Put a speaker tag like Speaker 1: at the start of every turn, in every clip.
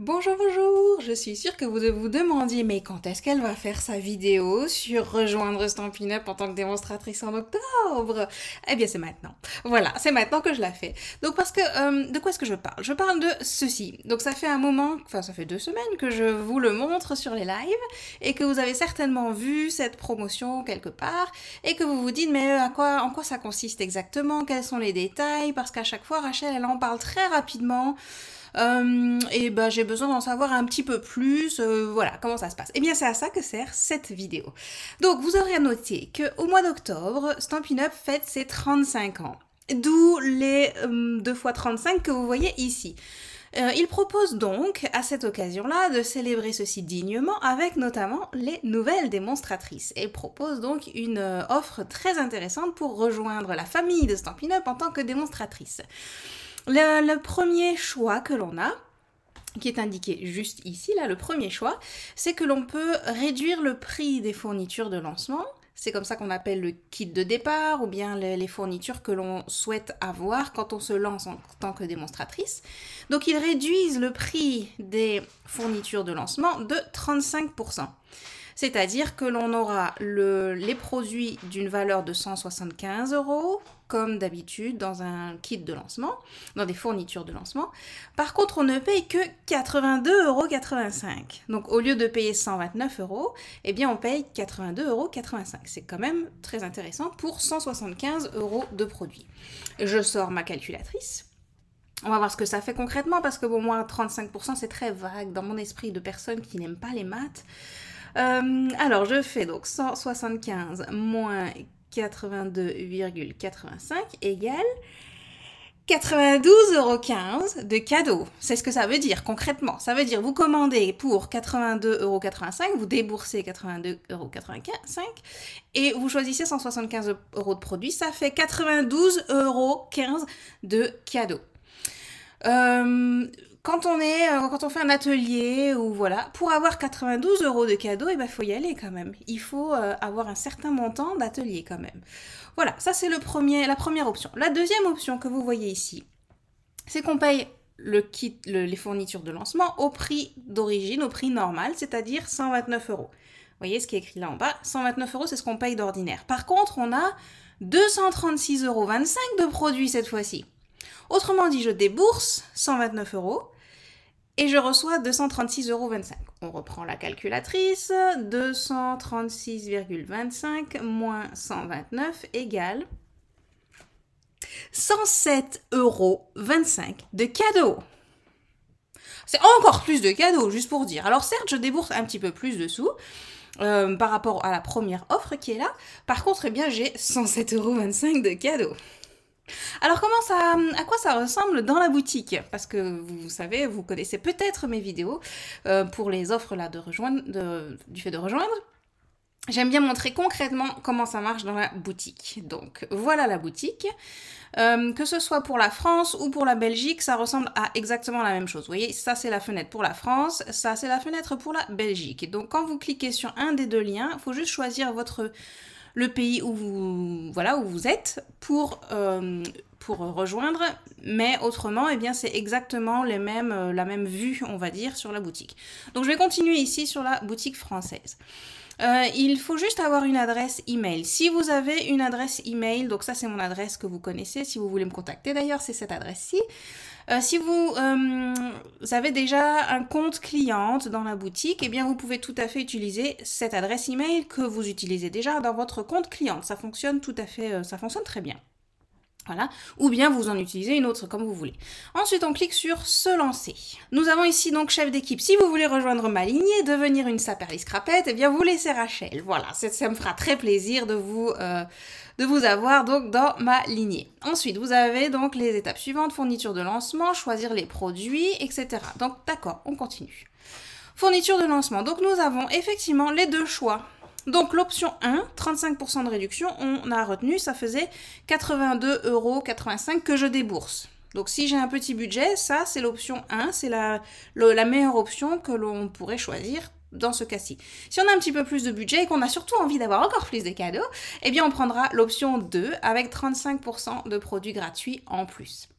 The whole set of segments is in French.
Speaker 1: Bonjour, bonjour Je suis sûre que vous vous demandiez, mais quand est-ce qu'elle va faire sa vidéo sur rejoindre Stampin' Up en tant que démonstratrice en octobre Eh bien, c'est maintenant. Voilà, c'est maintenant que je la fais. Donc, parce que, euh, de quoi est-ce que je parle Je parle de ceci. Donc, ça fait un moment, enfin, ça fait deux semaines que je vous le montre sur les lives et que vous avez certainement vu cette promotion quelque part et que vous vous dites, mais euh, à quoi, en quoi ça consiste exactement Quels sont les détails Parce qu'à chaque fois, Rachel, elle en parle très rapidement. Euh, et ben j'ai besoin d'en savoir un petit peu plus, euh, voilà, comment ça se passe. Et eh bien c'est à ça que sert cette vidéo. Donc vous aurez à noter qu'au mois d'octobre, Stampin' Up fête ses 35 ans. D'où les euh, deux 2 x 35 que vous voyez ici. il propose donc, à cette occasion-là, de célébrer ceci dignement avec notamment les nouvelles démonstratrices. Et il propose donc une offre très intéressante pour rejoindre la famille de Stampin' Up en tant que démonstratrice. Le, premier choix que l'on a, qui est indiqué juste ici, là, le premier choix, c'est que l'on peut réduire le prix des fournitures de lancement. C'est comme ça qu'on appelle le kit de départ ou bien les, fournitures que l'on souhaite avoir quand on se lance en tant que démonstratrice. Donc ils réduisent le prix des fournitures de lancement de 35%. C'est-à-dire que l'on aura les produits d'une valeur de 175 euros comme d'habitude dans un kit de lancement, dans des fournitures de lancement. Par contre, on ne paye que euros. Donc au lieu de payer 129 euros, eh bien on paye 82,85€. C'est quand même très intéressant pour 175 euros de produit. Je sors ma calculatrice. On va voir ce que ça fait concrètement parce que pour moi 35% c'est très vague dans mon esprit de personne qui n'aime pas les maths. Euh, alors je fais donc 175 moins 82,85 égale 92,15€ de cadeau. C'est ce que ça veut dire concrètement. Ça veut dire vous commandez pour euros, vous déboursez euros et vous choisissez 175 euros de produits. Ça fait 92,15€ de cadeau. Euh, quand on est, euh, quand on fait un atelier ou voilà, pour avoir 92 euros de cadeaux, il eh ben, faut y aller quand même. Il faut euh, avoir un certain montant d'atelier quand même. Voilà, ça c'est le premier, la première option. La deuxième option que vous voyez ici, c'est qu'on paye le kit, les fournitures de lancement au prix d'origine, au prix normal, c'est-à-dire 129 euros. Vous voyez ce qui est écrit là en bas 129 euros, c'est ce qu'on paye d'ordinaire. Par contre, on a 236,25 euros de produits cette fois-ci. Autrement dit, je débourse 129 euros et je reçois 236,25 euros. On reprend la calculatrice. 236,25 moins 129 égale 107,25 euros de cadeaux. C'est encore plus de cadeaux, juste pour dire. Alors certes, je débourse un petit peu plus de sous, euh, par rapport à la première offre qui est là. Par contre, eh bien, j'ai de cadeaux. Alors comment ça, à quoi ça ressemble dans la boutique Parce que vous savez, vous connaissez peut-être mes vidéos euh, pour les offres là de rejoindre, du fait de rejoindre. J'aime bien montrer concrètement comment ça marche dans la boutique. Donc voilà la boutique. Euh, que ce soit pour la France ou pour la Belgique, ça ressemble à exactement la même chose. Vous voyez, ça c'est la fenêtre pour la France, ça c'est la fenêtre pour la Belgique. Donc quand vous cliquez sur un des deux liens, il faut juste choisir votre le pays où vous, voilà, où vous êtes pour, euh, pour rejoindre. Mais autrement, eh bien, c'est exactement les mêmes, euh, la même vue, on va dire, sur la boutique. Donc je vais continuer ici sur la boutique française. Euh, il faut juste avoir une adresse email. Si vous avez une adresse email, donc ça c'est mon adresse que vous connaissez, si vous voulez me contacter d'ailleurs, c'est cette adresse-ci. Euh, si vous, euh, avez déjà un compte cliente dans la boutique, eh bien vous pouvez tout à fait utiliser cette adresse email que vous utilisez déjà dans votre compte client. Ça fonctionne tout à fait, euh, ça fonctionne très bien. Ou bien vous en utilisez une autre comme vous voulez. Ensuite, on clique sur se lancer. Nous avons ici donc chef d'équipe. Si vous voulez rejoindre ma lignée, devenir une saperlis crapette, et eh bien vous laissez Rachel. Voilà, ça, me fera très plaisir de vous... Euh, de vous avoir donc dans ma lignée. Ensuite, vous avez donc les étapes suivantes, fourniture de lancement, choisir les produits, etc. Donc d'accord, on continue. Fourniture de lancement. Donc nous avons effectivement les deux choix. Donc l'option 1, 35% de réduction, on a retenu, ça faisait 82,85 euros que je débourse. Donc si j'ai un petit budget, ça c'est l'option 1, c'est la, meilleure option que l'on pourrait choisir dans ce cas-ci. Si on a un petit peu plus de budget et qu'on a surtout envie d'avoir encore plus de cadeaux, eh bien on prendra l'option 2 avec 35% de produits gratuits en plus.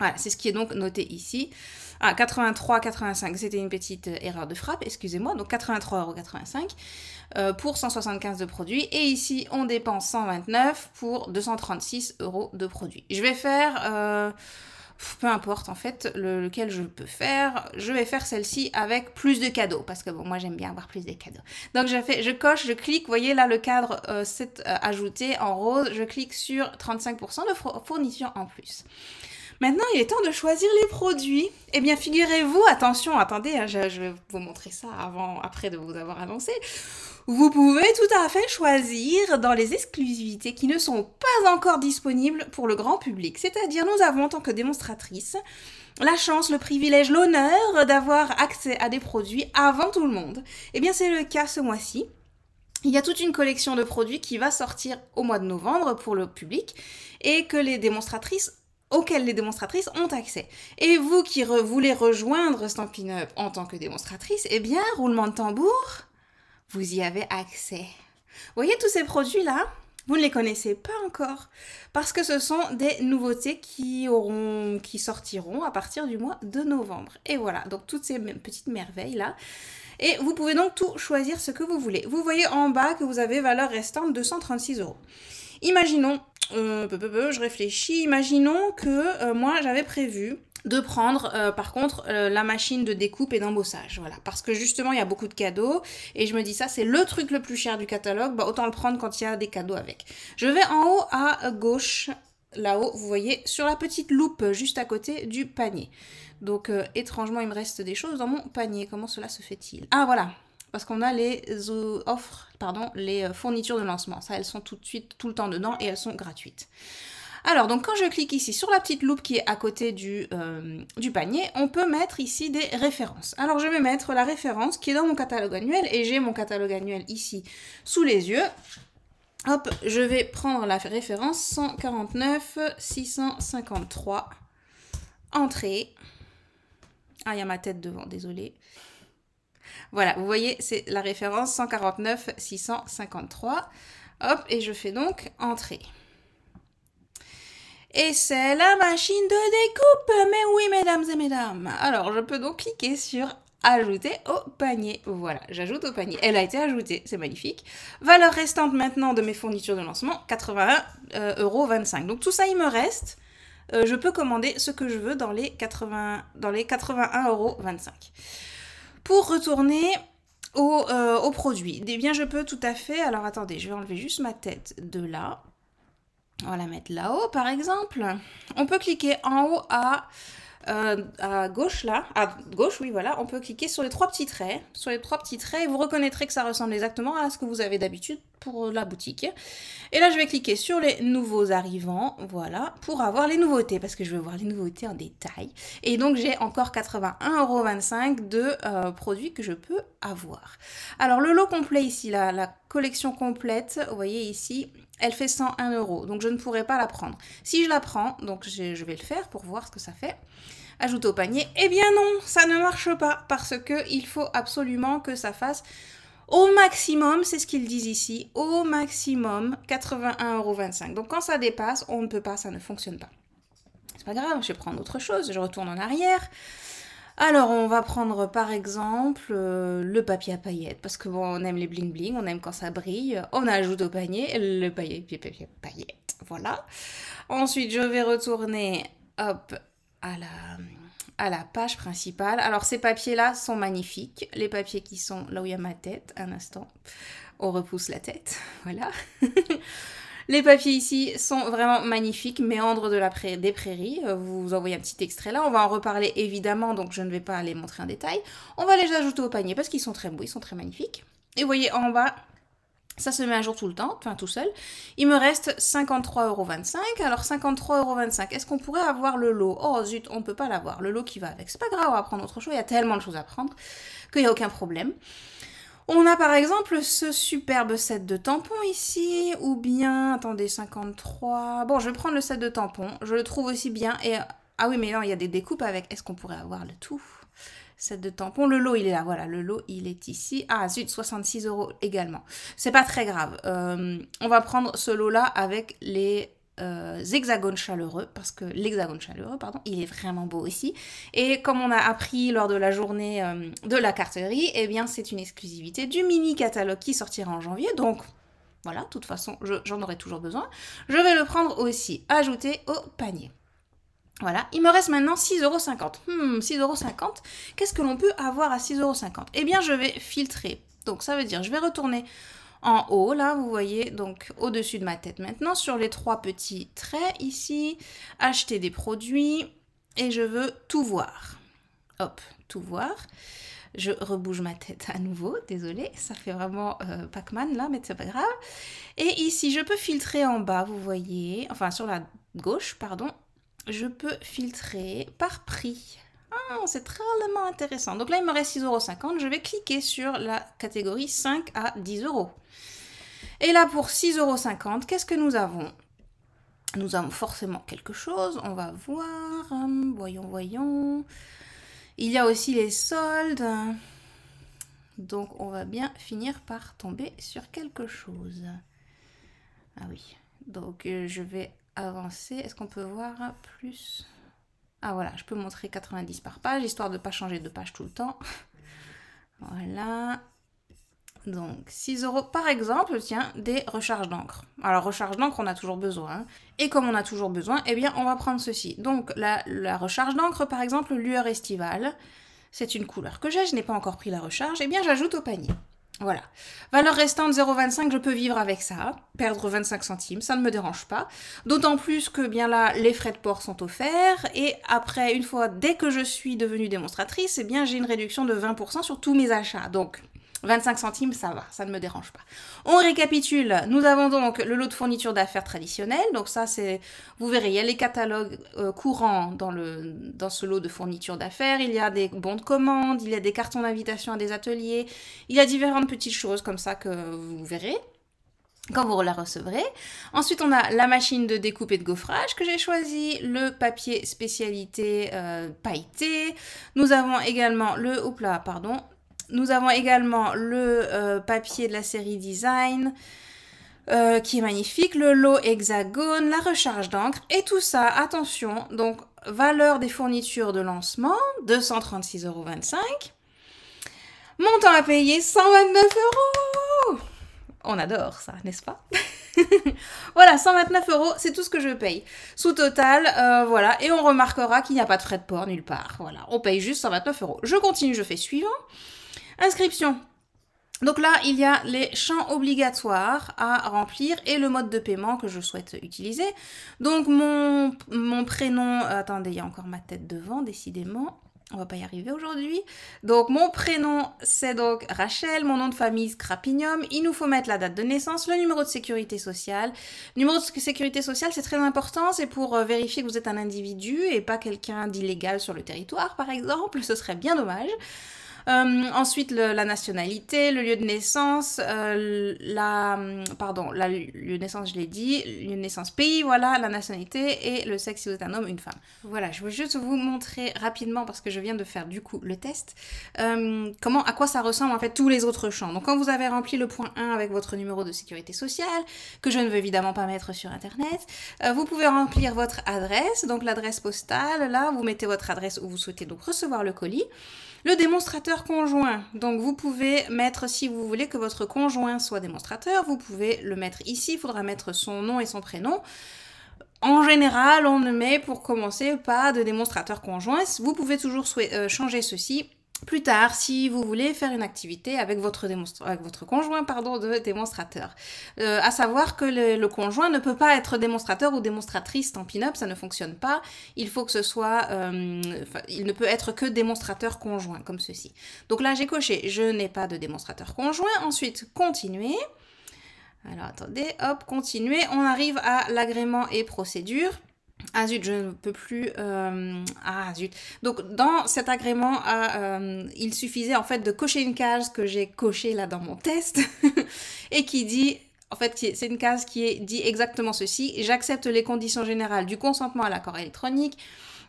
Speaker 1: Voilà, c'est ce qui est donc noté ici. Ah, 83,85, c'était une petite euh, erreur de frappe, excusez-moi. Donc 83,85 euros euh, pour 175 de produits. Et ici, on dépense 129 pour 236 euros de produits. Je vais faire... Euh, peu importe en fait lequel je peux faire. Je vais faire celle-ci avec plus de cadeaux parce que bon, moi j'aime bien avoir plus de cadeaux. Donc je fais, je coche, je clique. Vous voyez là le cadre s'est ajouté en rose. Je clique sur 35% de fournitures en plus. Maintenant, il est temps de choisir les produits. Eh bien, figurez-vous, attention, attendez, hein, je, vais vous montrer ça avant, après de vous avoir annoncé. Vous pouvez tout à fait choisir dans les exclusivités qui ne sont pas encore disponibles pour le grand public. C'est-à-dire, nous avons, en tant que démonstratrices, la chance, le privilège, l'honneur d'avoir accès à des produits avant tout le monde. Eh bien, c'est le cas ce mois-ci. Il y a toute une collection de produits qui va sortir au mois de novembre pour le public et que les démonstratrices auxquelles les démonstratrices ont accès. Et vous qui voulez rejoindre Stampin' Up en tant que démonstratrice, eh bien, roulement de tambour, vous y avez accès. voyez tous ces produits-là vous ne les connaissez pas encore parce que ce sont des nouveautés qui auront qui sortiront à partir du mois de novembre. Et voilà, donc toutes ces petites merveilles là. Et vous pouvez donc tout choisir ce que vous voulez. Vous voyez en bas que vous avez valeur restante de 136 euros. Imaginons euh, je réfléchis, imaginons que euh, moi j'avais prévu de prendre euh, par contre la machine de découpe et d'embossage voilà parce que justement il y a beaucoup de cadeaux et je me dis ça c'est le truc le plus cher du catalogue bah autant le prendre quand il y a des cadeaux avec je vais en haut à gauche là-haut vous voyez sur la petite loupe juste à côté du panier donc étrangement il me reste des choses dans mon panier comment cela se fait-il ah voilà parce qu'on a les offres pardon, les euh, fournitures de lancement. Ça, elles sont tout de suite, tout le temps dedans et elles sont gratuites. Alors, donc quand je clique ici sur la petite loupe qui est à côté du, euh, du, panier, on peut mettre ici des références. Alors, je vais mettre la référence qui est dans mon catalogue annuel et j'ai mon catalogue annuel ici sous les yeux. Hop, je vais prendre la référence 149 653. Entrée. Ah, il y a ma tête devant, désolé. Voilà, vous voyez, c'est la référence 149 653. Hop, et je fais donc entrer. Et c'est la machine de découpe, mais oui, mesdames et mesdames. Alors, je peux donc cliquer sur ajouter au panier. Voilà, j'ajoute au panier. Elle a été ajoutée, c'est magnifique. Valeur restante maintenant de mes fournitures de lancement, 81,25€. Euh, donc tout ça, il me reste. Euh, je peux commander ce que je veux dans les, 80, dans les 81,25€. Pour retourner euh, au, produit, eh bien je peux tout à fait... Alors attendez, je vais enlever juste ma tête de là. On va la mettre là-haut par exemple. On peut cliquer en haut à euh, à gauche là, à gauche oui voilà, on peut cliquer sur les trois petits traits, sur les trois petits traits, vous reconnaîtrez que ça ressemble exactement à ce que vous avez d'habitude pour la boutique. Et là je vais cliquer sur les nouveaux arrivants, voilà, pour avoir les nouveautés, parce que je veux voir les nouveautés en détail. Et donc j'ai encore 81,25€ de euh, produits que je peux avoir. Alors le lot complet ici, la collection complète, vous voyez ici, elle fait 101 euros, donc je ne pourrais pas la prendre. Si je la prends, donc je vais le faire pour voir ce que ça fait, ajouter au panier, eh bien non, ça ne marche pas, parce que il faut absolument que ça fasse au maximum, c'est ce qu'ils disent ici, au maximum 81,25€. Donc quand ça dépasse, on ne peut pas, ça ne fonctionne pas. C'est pas grave, je vais prendre autre chose, je retourne en arrière. Alors, on va prendre par exemple euh, le papier à paillettes, parce que bon, on aime les bling bling, on aime quand ça brille. On ajoute au panier le paillet, papier paillettes, voilà. Ensuite, je vais retourner, hop, à la, à la page principale. Alors, ces papiers-là sont magnifiques. Les papiers qui sont là où il y a ma tête, un instant, on repousse la tête, voilà. Les papiers ici sont vraiment magnifiques, méandres de la des prairies. Euh, vous, vous envoyez un petit extrait là, on va en reparler évidemment, donc je ne vais pas les montrer en détail. On va les ajouter au panier parce qu'ils sont très beaux, ils sont très magnifiques. Et vous voyez en bas, ça se met à jour tout le temps, enfin tout seul. Il me reste 53,25€. Alors 53,25€, est-ce qu'on pourrait avoir le lot Oh zut, on ne peut pas l'avoir, le lot qui va avec. C'est pas grave, on va prendre autre chose, il y a tellement de choses à prendre qu'il n'y a aucun problème. On a par exemple ce superbe set de tampons ici, ou bien, attendez, 53. Bon, je vais prendre le set de tampons, je le trouve aussi bien. Et Ah oui, mais non, il y a des découpes avec. Est-ce qu'on pourrait avoir le tout Set de tampons, le lot il est là, voilà, le lot il est ici. Ah zut, 66 euros également. C'est pas très grave. Euh, on va prendre ce lot là avec les euh, Hexagone hexagones chaleureux, parce que l'hexagone chaleureux, pardon, il est vraiment beau aussi. Et comme on a appris lors de la journée euh, de la carterie, eh bien c'est une exclusivité du mini catalogue qui sortira en janvier, donc voilà, de toute façon j'en aurai toujours besoin. Je vais le prendre aussi, ajouter au panier. Voilà, il me reste maintenant 6,50€. Hmm, 6,50€, qu'est-ce que l'on peut avoir à 6,50€ Eh bien, je vais filtrer. Donc, ça veut dire, je vais retourner en haut, là, vous voyez, donc au-dessus de ma tête maintenant, sur les trois petits traits ici, acheter des produits et je veux tout voir. Hop, tout voir. Je rebouge ma tête à nouveau, désolé, ça fait vraiment Pacman euh, Pac-Man là, mais c'est pas grave. Et ici, je peux filtrer en bas, vous voyez, enfin sur la gauche, pardon, je peux filtrer par prix. Ah, c'est très intéressant. Donc là, il me reste 6,50€. Je vais cliquer sur la catégorie 5 à 10 euros. Et là, pour 6,50€, qu'est-ce que nous avons Nous avons forcément quelque chose. On va voir. Hum, voyons, voyons. Il y a aussi les soldes. Donc, on va bien finir par tomber sur quelque chose. Ah oui. Donc, euh, je vais avancer. Est-ce qu'on peut voir plus ah voilà, je peux montrer 90 par page, histoire de ne pas changer de page tout le temps. voilà. Donc 6 euros par exemple, tiens, des recharges d'encre. Alors recharge d'encre, on a toujours besoin. Hein. Et comme on a toujours besoin, eh bien on va prendre ceci. Donc la, la recharge d'encre par exemple, lueur estivale, c'est une couleur que j'ai, je n'ai pas encore pris la recharge, eh bien j'ajoute au panier. Voilà. Valeur restante 0,25, je peux vivre avec ça. Perdre 25 centimes, ça ne me dérange pas. D'autant plus que bien là, les frais de port sont offerts. Et après, une fois, dès que je suis devenue démonstratrice, eh bien j'ai une réduction de 20% sur tous mes achats. Donc 25 centimes, ça va, ça ne me dérange pas. On récapitule. Nous avons donc le lot de fourniture d'affaires traditionnelles. Donc ça, c'est, vous verrez, il y a les catalogues euh, courants dans, le, dans ce lot de fourniture d'affaires. Il y a des bons de commande, il y a des cartons d'invitation à des ateliers. Il y a différentes petites choses comme ça que vous verrez quand vous la recevrez. Ensuite, on a la machine de découpe et de gaufrage que j'ai choisi, le papier spécialité euh, pailleté. Nous avons également le, Oups là, pardon, nous avons également le euh, papier de la série Design. Euh, qui est magnifique, le lot hexagone, la recharge d'encre, et tout ça, attention, donc valeur des fournitures de lancement, 236,25€. Montant à payer, 129 euros On adore ça, n'est-ce pas Voilà, 129 euros, c'est tout ce que je paye. Sous total, euh, voilà, et on remarquera qu'il n'y a pas de frais de port nulle part. Voilà, on paye juste 129 euros. Je continue, je fais suivant. Inscription. Donc là, il y a les champs obligatoires à remplir et le mode de paiement que je souhaite utiliser. Donc mon, mon prénom, attendez, il y a encore ma tête devant, décidément on va pas y arriver aujourd'hui. Donc mon prénom c'est donc Rachel, mon nom de famille Scrapinium. Il nous faut mettre la date de naissance, le numéro de sécurité sociale. numéro de sécurité sociale c'est très important, c'est pour euh, vérifier que vous êtes un individu et pas quelqu'un d'illégal sur le territoire par exemple, ce serait bien dommage. Euh, ensuite, la nationalité, le lieu de naissance, euh, la, pardon, le lieu de naissance, je l'ai dit, lieu de naissance, pays, voilà, la nationalité et le sexe si vous êtes un homme, une femme. Voilà, je veux juste vous montrer rapidement parce que je viens de faire du coup le test. Euh, comment, à quoi ça ressemble en fait tous les autres champs. Donc quand vous avez rempli le point 1 avec votre numéro de sécurité sociale, que je ne veux évidemment pas mettre sur Internet, vous pouvez remplir votre adresse, donc l'adresse postale, là, vous mettez votre adresse où vous souhaitez donc recevoir le colis. Le démonstrateur conjoint. Donc vous pouvez mettre, si vous voulez que votre conjoint soit démonstrateur, vous pouvez le mettre ici. Il faudra mettre son nom et son prénom. En général, on ne met pour commencer pas de démonstrateur conjoint. Vous pouvez toujours euh, changer ceci plus tard si vous voulez faire une activité avec votre, avec votre conjoint pardon, de démonstrateur. Euh, à savoir que le, conjoint ne peut pas être démonstrateur ou démonstratrice en pin-up, ça ne fonctionne pas. Il faut que ce soit... Euh, il ne peut être que démonstrateur conjoint, comme ceci. Donc là, j'ai coché « Je n'ai pas de démonstrateur conjoint ». Ensuite, « Continuer ». Alors attendez, hop, continuer. On arrive à l'agrément et procédure. Ah zut, je ne peux plus. Euh, ah zut. Donc dans cet agrément, euh, il suffisait en fait de cocher une case que j'ai cochée là dans mon test et qui dit, en fait, c'est une case qui est, dit exactement ceci. J'accepte les conditions générales du consentement à l'accord électronique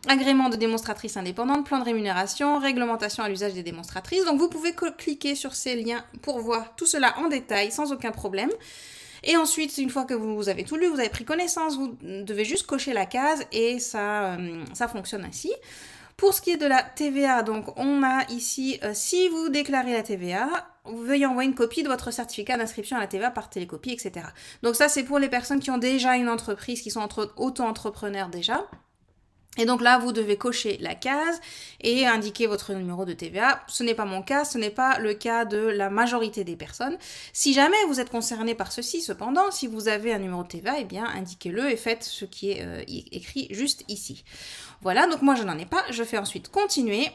Speaker 1: agrément de démonstratrice indépendante, plan de rémunération, réglementation à l'usage des démonstratrices. Donc vous pouvez cliquer sur ces liens pour voir tout cela en détail sans aucun problème. Et ensuite, une fois que vous avez tout lu, vous avez pris connaissance, vous devez juste cocher la case et ça, euh, fonctionne ainsi. Pour ce qui est de la TVA, donc on a ici, euh, si vous déclarez la TVA, veuillez envoyer une copie de votre certificat d'inscription à la TVA par télécopie, etc. Donc ça, c'est pour les personnes qui ont déjà une entreprise, qui sont auto-entrepreneurs déjà. Et donc là, vous devez cocher la case et indiquer votre numéro de TVA. Ce n'est pas mon cas, ce n'est pas le cas de la majorité des personnes. Si jamais vous êtes concerné par ceci, cependant, si vous avez un numéro de TVA, eh bien, indiquez-le et faites ce qui est euh, écrit juste ici. Voilà, donc moi, je n'en ai pas. Je fais ensuite continuer.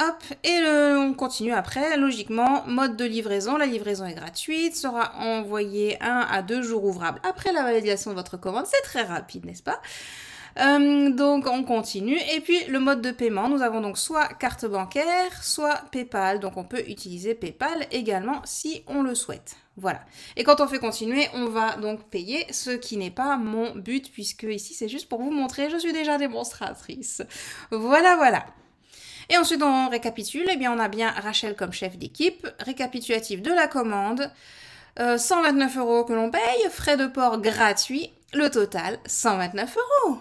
Speaker 1: Hop, et on continue après. Logiquement, mode de livraison, la livraison est gratuite, sera envoyée un à deux jours ouvrables après la validation de votre commande. C'est très rapide, n'est-ce pas euh, donc on continue. Et puis le mode de paiement, nous avons donc soit carte bancaire, soit PayPal. Donc on peut utiliser PayPal également si on le souhaite. Voilà. Et quand on fait continuer, on va donc payer, ce qui n'est pas mon but, puisque ici c'est juste pour vous montrer, je suis déjà démonstratrice. Voilà, voilà. Et ensuite, on récapitule. et eh bien, on a bien Rachel comme chef d'équipe. Récapitulatif de la commande. 129 euh, euros que l'on paye. Frais de port gratuits. Le total, 129 euros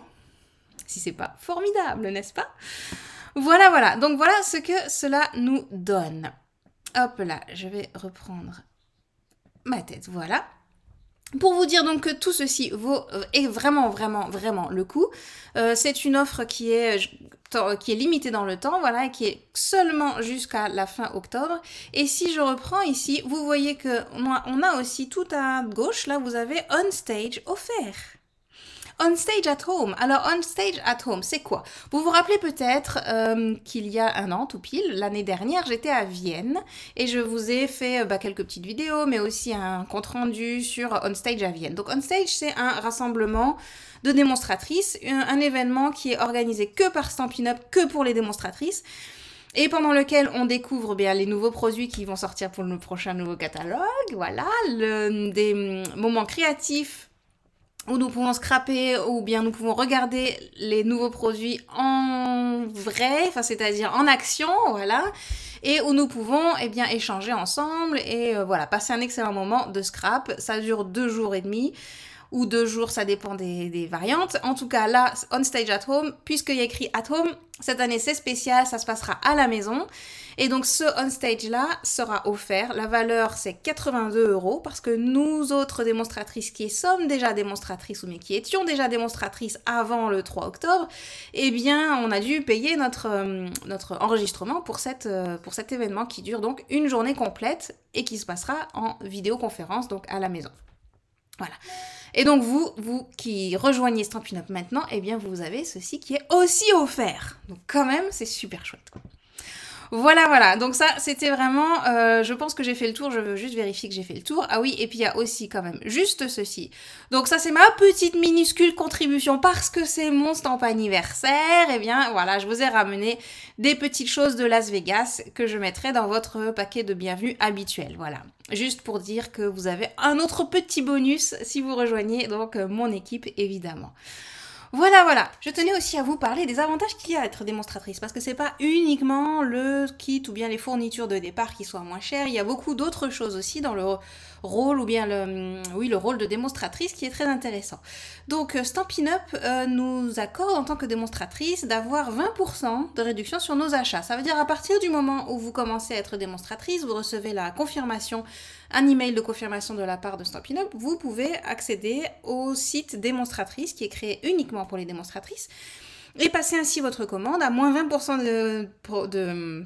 Speaker 1: si c'est pas formidable, n'est-ce pas Voilà, voilà. Donc voilà ce que cela nous donne. Hop là, je vais reprendre ma tête. Voilà. Pour vous dire donc que tout ceci vaut euh, est vraiment vraiment vraiment le coup. Euh, c'est une offre qui est qui est limitée dans le temps, voilà, qui est seulement jusqu'à la fin octobre. Et si je reprends ici, vous voyez que moi on a aussi tout à gauche là, vous avez on stage offert. On Stage at Home. Alors, On Stage at Home, c'est quoi Vous vous rappelez peut-être euh, qu'il y a un an tout pile, l'année dernière, j'étais à Vienne et je vous ai fait bah, quelques petites vidéos, mais aussi un compte-rendu sur On Stage à Vienne. Donc, On Stage, c'est un rassemblement de démonstratrices, un, événement qui est organisé que par Stampin' Up, que pour les démonstratrices et pendant lequel on découvre bien les nouveaux produits qui vont sortir pour le prochain nouveau catalogue, voilà, le, des mm, moments créatifs où nous pouvons scraper ou bien nous pouvons regarder les nouveaux produits en vrai, enfin c'est-à-dire en action, voilà, et où nous pouvons eh bien échanger ensemble et euh, voilà passer un excellent moment de scrap. Ça dure deux jours et demi ou deux jours, ça dépend des, variantes. En tout cas, là, on stage at home, puisqu'il y a écrit at home, cette année c'est spécial, ça se passera à la maison. Et donc ce on stage là sera offert. La valeur c'est 82 euros parce que nous autres démonstratrices qui sommes déjà démonstratrices ou mais qui étions déjà démonstratrices avant le 3 octobre, eh bien on a dû payer notre, euh, notre enregistrement pour, cette, euh, pour cet événement qui dure donc une journée complète et qui se passera en vidéoconférence donc à la maison. Voilà. Et donc vous, vous qui rejoignez Stampin' Up maintenant, eh bien vous avez ceci qui est aussi offert. Donc quand même, c'est super chouette. Voilà, voilà. Donc ça, c'était vraiment... Euh, je pense que j'ai fait le tour. Je veux juste vérifier que j'ai fait le tour. Ah oui, et puis il y a aussi quand même juste ceci. Donc ça, c'est ma petite minuscule contribution parce que c'est mon stamp anniversaire. Et eh bien, voilà, je vous ai ramené des petites choses de Las Vegas que je mettrai dans votre paquet de bienvenue habituel. Voilà. Juste pour dire que vous avez un autre petit bonus si vous rejoignez donc euh, mon équipe, évidemment. Voilà, voilà. Je tenais aussi à vous parler des avantages qu'il y a à être démonstratrice, parce que c'est pas uniquement le kit ou bien les fournitures de départ qui soient moins chères. Il y a beaucoup d'autres choses aussi dans le rôle ou bien le, mm, oui, le rôle de démonstratrice qui est très intéressant. Donc, euh, Stampin' Up euh, nous accorde en tant que démonstratrice d'avoir 20% de réduction sur nos achats. Ça veut dire à partir du moment où vous commencez à être démonstratrice, vous recevez la confirmation un email de confirmation de la part de Stampin' Up, vous pouvez accéder au site démonstratrice qui est créé uniquement pour les démonstratrices et passer ainsi votre commande à moins 20% de, de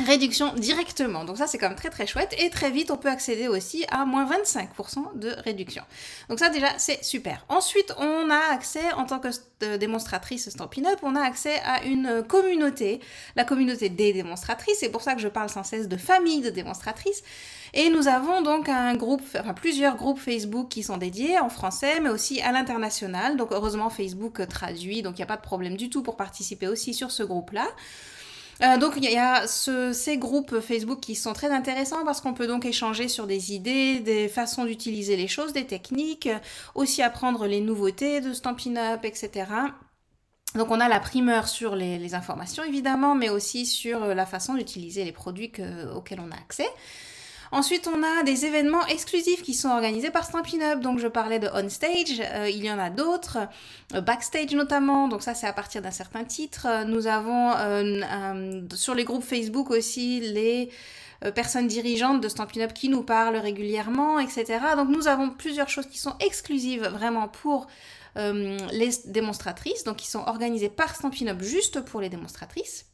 Speaker 1: réduction directement. Donc ça, c'est quand même très très chouette. Et très vite, on peut accéder aussi à moins 25% de réduction. Donc ça, déjà, c'est super. Ensuite, on a accès, en tant que euh, démonstratrice Stampin' Up, on a accès à une communauté, la communauté des démonstratrices. C'est pour ça que je parle sans cesse de famille de démonstratrices. Et nous avons donc un groupe, enfin plusieurs groupes Facebook qui sont dédiés en français, mais aussi à l'international. Donc heureusement, Facebook traduit, donc il n'y a pas de problème du tout pour participer aussi sur ce groupe-là. Euh, donc il y a ces groupes Facebook qui sont très intéressants parce qu'on peut donc échanger sur des idées, des façons d'utiliser les choses, des techniques, euh, aussi apprendre les nouveautés de Stampin' Up, etc. Donc on a la primeur sur les, informations évidemment, mais aussi sur euh, la façon d'utiliser les produits auxquels on a accès. Ensuite, on a des événements exclusifs qui sont organisés par Stampin' Up. Donc, je parlais de On Stage. Euh, il y en a d'autres. Euh, backstage, notamment. Donc, ça, c'est à partir d'un certain titre. Nous avons euh, sur les groupes Facebook aussi les personnes dirigeantes de Stampin' Up qui nous parlent régulièrement, etc. Donc, nous avons plusieurs choses qui sont exclusives vraiment pour les démonstratrices. Donc, qui sont organisées par Stampin' Up juste pour les démonstratrices.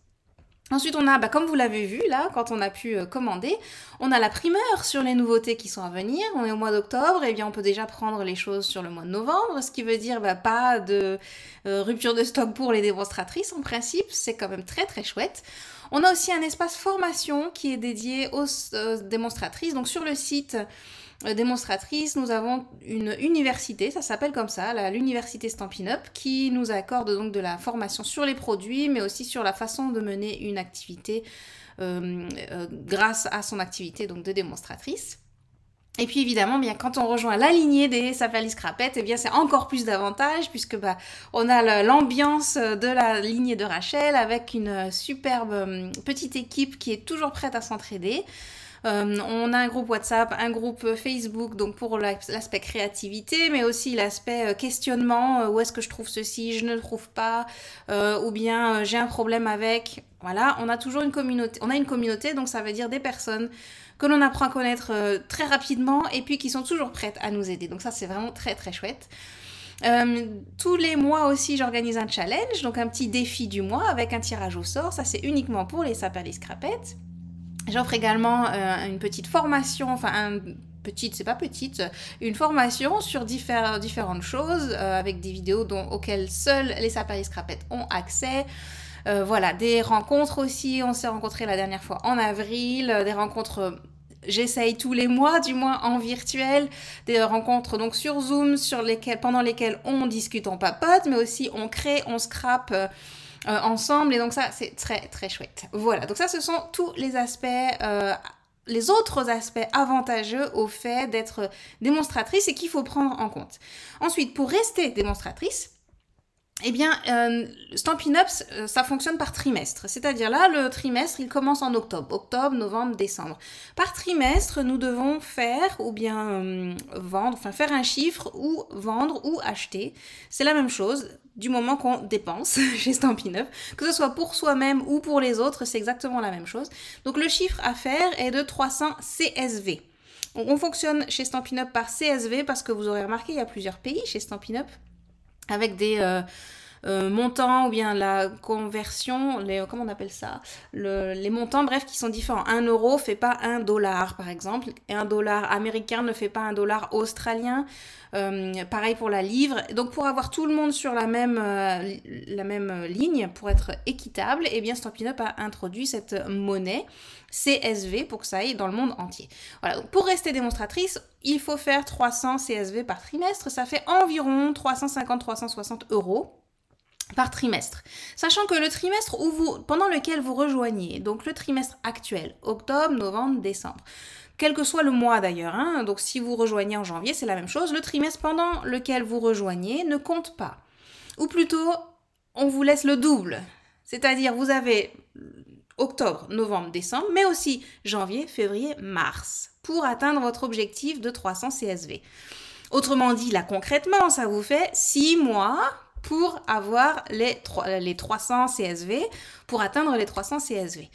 Speaker 1: Ensuite, on a, bah, comme vous l'avez vu là, quand on a pu euh, commander, on a la primeur sur les nouveautés qui sont à venir. On est au mois d'octobre, et eh bien on peut déjà prendre les choses sur le mois de novembre, ce qui veut dire bah, pas de euh, rupture de stock pour les démonstratrices en principe. C'est quand même très très chouette. On a aussi un espace formation qui est dédié aux euh, démonstratrices, donc sur le site. Euh, démonstratrice, nous avons une université, ça s'appelle comme ça, l'université Stampin' Up, qui nous accorde donc de la formation sur les produits, mais aussi sur la façon de mener une activité euh, euh, grâce à son activité donc de démonstratrice. Et puis évidemment, bien quand on rejoint la lignée des Safali Scrapette, et eh bien c'est encore plus d'avantages puisque bah on a l'ambiance de la lignée de Rachel avec une superbe petite équipe qui est toujours prête à s'entraider. Euh, on a un groupe WhatsApp, un groupe euh, Facebook, donc pour l'aspect créativité, mais aussi l'aspect euh, questionnement, où est-ce que je trouve ceci, je ne le trouve pas, ou bien j'ai un problème avec. Voilà, on a toujours une communauté, on a une communauté, donc ça veut dire des personnes que l'on apprend à connaître très rapidement et puis qui sont toujours prêtes à nous aider. Donc ça, c'est vraiment très très chouette. tous les mois aussi, j'organise un challenge, donc un petit défi du mois avec un tirage au sort. Ça, c'est uniquement pour les sapins les scrapettes. J'offre également euh, une petite formation, enfin un petite, c'est pas petite, une formation sur différentes choses euh, avec des vidéos dont, auxquelles seuls les sapari scrapettes ont accès. Euh, voilà, des rencontres aussi, on s'est rencontrés la dernière fois en avril, des rencontres j'essaye tous les mois, du moins en virtuel, des rencontres donc sur Zoom sur lesquelles, pendant lesquelles on discute, on papote, mais aussi on crée, on scrape. Euh, ensemble. Et donc ça, c'est très très chouette. Voilà, donc ça, ce sont tous les aspects... Euh, les autres aspects avantageux au fait d'être démonstratrice et qu'il faut prendre en compte. Ensuite, pour rester démonstratrice, eh bien, euh, Stampin' Up, euh, ça fonctionne par trimestre. C'est-à-dire là, le trimestre, il commence en octobre. Octobre, novembre, décembre. Par trimestre, nous devons faire ou bien euh, vendre, enfin faire un chiffre ou vendre ou acheter. C'est la même chose du moment qu'on dépense chez Stampin' Up. Que ce soit pour soi-même ou pour les autres, c'est exactement la même chose. Donc le chiffre à faire est de 300 CSV. On, on fonctionne chez Stampin' Up par CSV parce que vous aurez remarqué, il y a plusieurs pays chez Stampin' Up avec des euh, euh, montants ou bien la conversion, les, comment on appelle ça Les montants, bref, qui sont différents. Un euro ne fait pas un dollar, par exemple. Et un dollar américain ne fait pas un dollar australien. Euh, pareil pour la livre. Donc pour avoir tout le monde sur la même, la même ligne, pour être équitable, et eh bien Stampin' Up a introduit cette monnaie CSV pour que ça aille dans le monde entier. Voilà, donc pour rester démonstratrice, il faut faire 300 CSV par trimestre, ça fait environ 350-360 euros par trimestre. Sachant que le trimestre où vous, pendant lequel vous rejoignez, donc le trimestre actuel, octobre, novembre, décembre, quel que soit le mois d'ailleurs, hein, donc si vous rejoignez en janvier, c'est la même chose, le trimestre pendant lequel vous rejoignez ne compte pas. Ou plutôt, on vous laisse le double. C'est-à-dire, vous avez octobre, novembre, décembre, mais aussi janvier, février, mars, pour atteindre votre objectif de 300 CSV. Autrement dit, là concrètement, ça vous fait 6 mois pour avoir les, les 300 CSV, pour atteindre les 300 CSV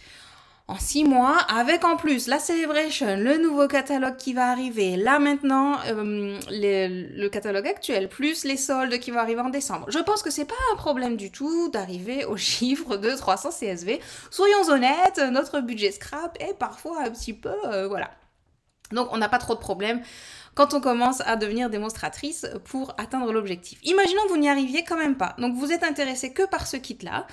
Speaker 1: en six mois, avec en plus la Celebration, le nouveau catalogue qui va arriver là maintenant, euh, le catalogue actuel, plus les soldes qui vont arriver en décembre. Je pense que c'est pas un problème du tout d'arriver au chiffre de 300 CSV. Soyons honnêtes, notre budget scrap est parfois un petit peu, euh, voilà. Donc on n'a pas trop de problèmes quand on commence à devenir démonstratrice pour atteindre l'objectif. Imaginons que vous n'y arriviez quand même pas. Donc vous êtes intéressé que par ce kit-là.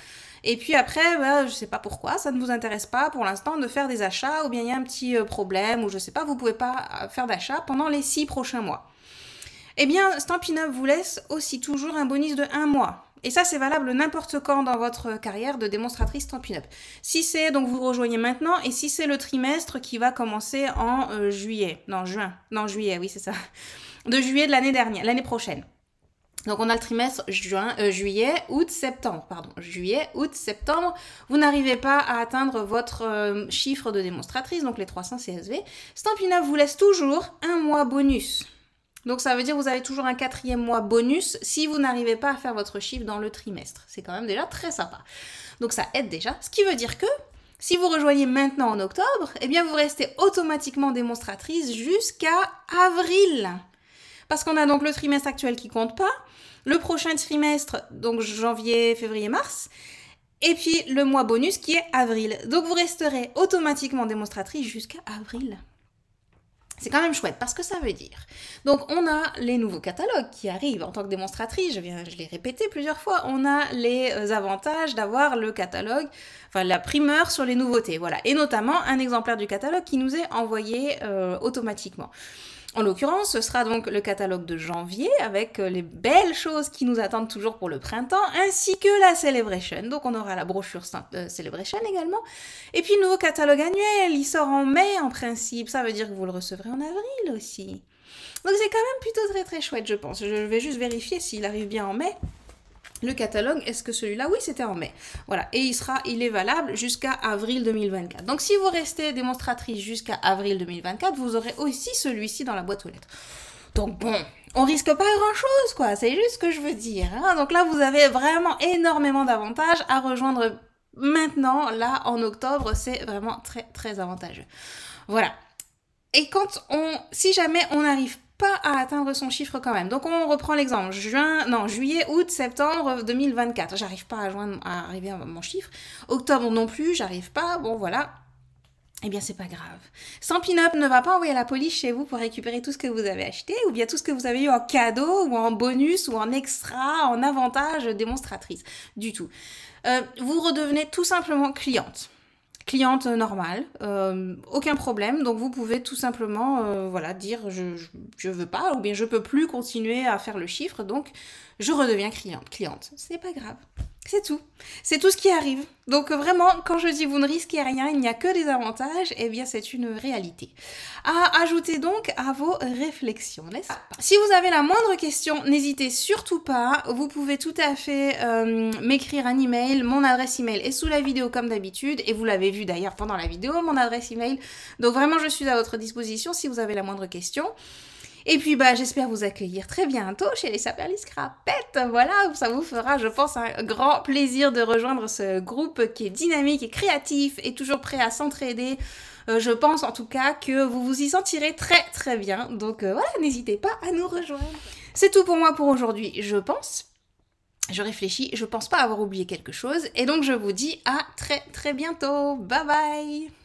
Speaker 1: Et puis après, bah, je sais pas pourquoi, ça ne vous intéresse pas pour l'instant de faire des achats ou bien il y a un petit euh, problème ou je sais pas, vous pouvez pas euh, faire d'achat pendant les six prochains mois. Eh bien, Stampin' Up vous laisse aussi toujours un bonus de un mois et ça, c'est valable n'importe quand dans votre carrière de démonstratrice Stampin' Up. Si c'est, donc vous rejoignez maintenant, et si c'est le trimestre qui va commencer en euh, juillet, non, juin, non, juillet, oui, c'est ça, de juillet de l'année dernière, l'année prochaine. Donc on a le trimestre juin, euh, juillet, août, septembre, pardon, juillet, août, septembre. Vous n'arrivez pas à atteindre votre euh, chiffre de démonstratrice, donc les 300 CSV. Stampin' Up vous laisse toujours un mois bonus. Donc ça veut dire que vous avez toujours un quatrième mois bonus si vous n'arrivez pas à faire votre chiffre dans le trimestre. C'est quand même déjà très sympa. Donc ça aide déjà. Ce qui veut dire que si vous rejoignez maintenant en octobre, eh bien vous restez automatiquement démonstratrice jusqu'à avril. Parce qu'on a donc le trimestre actuel qui compte pas, le prochain trimestre, donc janvier, février, mars, et puis le mois bonus qui est avril. Donc vous resterez automatiquement démonstratrice jusqu'à avril. C'est quand même chouette parce que ça veut dire. Donc on a les nouveaux catalogues qui arrivent en tant que démonstratrice, je, viens, je l'ai répété plusieurs fois, on a les euh, avantages d'avoir le catalogue, enfin la primeur sur les nouveautés, voilà. Et notamment un exemplaire du catalogue qui nous est envoyé euh, automatiquement. En l'occurrence, ce sera donc le catalogue de janvier avec euh, les belles choses qui nous attendent toujours pour le printemps, ainsi que la Celebration. Donc on aura la brochure euh, Celebration également. Et puis le nouveau catalogue annuel, il sort en mai en principe. Ça veut dire que vous le recevrez en avril aussi. Donc c'est quand même plutôt très très chouette, je pense. Je vais juste vérifier s'il arrive bien en mai le catalogue, est-ce que celui-là Oui, c'était en mai. Voilà, et il sera, il est valable jusqu'à avril 2024. Donc si vous restez démonstratrice jusqu'à avril 2024, vous aurez aussi celui-ci dans la boîte aux lettres. Donc bon, on risque pas grand chose, quoi. C'est juste ce que je veux dire. Hein. Donc là, vous avez vraiment énormément d'avantages à rejoindre maintenant, là, en octobre. C'est vraiment très, très avantageux. Voilà. Et quand on, si jamais on n'arrive pas à atteindre son chiffre quand même. Donc on reprend l'exemple. Juin, non, juillet, août, septembre 2024. J'arrive pas à, joindre, à arriver à mon chiffre. Octobre non plus, j'arrive pas. Bon voilà. et eh bien, c'est pas grave. Sans pin-up ne va pas envoyer la police chez vous pour récupérer tout ce que vous avez acheté ou bien tout ce que vous avez eu en cadeau ou en bonus ou en extra, en avantage démonstratrice. Du tout. Euh, vous redevenez tout simplement cliente cliente normale, euh, aucun problème. Donc vous pouvez tout simplement euh, voilà dire je, je, je, veux pas ou bien je peux plus continuer à faire le chiffre. Donc je redeviens cliente. cliente. C'est pas grave. C'est tout. C'est tout ce qui arrive. Donc vraiment, quand je dis vous ne risquez rien, il n'y a que des avantages, eh bien c'est une réalité. À ajouter donc à vos réflexions, n'est-ce pas Si vous avez la moindre question, n'hésitez surtout pas. Vous pouvez tout à fait euh, m'écrire un email. Mon adresse email est sous la vidéo comme d'habitude. Et vous l'avez vu d'ailleurs pendant la vidéo, mon adresse email. Donc vraiment, je suis à votre disposition si vous avez la moindre question. Et puis bah j'espère vous accueillir très bientôt chez les Saperlis Crapettes. Voilà, ça vous fera je pense un grand plaisir de rejoindre ce groupe qui est dynamique et créatif et toujours prêt à s'entraider. Euh, je pense en tout cas que vous vous y sentirez très très bien. Donc euh, voilà, n'hésitez pas à nous rejoindre. C'est tout pour moi pour aujourd'hui, je pense. Je réfléchis, je pense pas avoir oublié quelque chose et donc je vous dis à très très bientôt. Bye bye.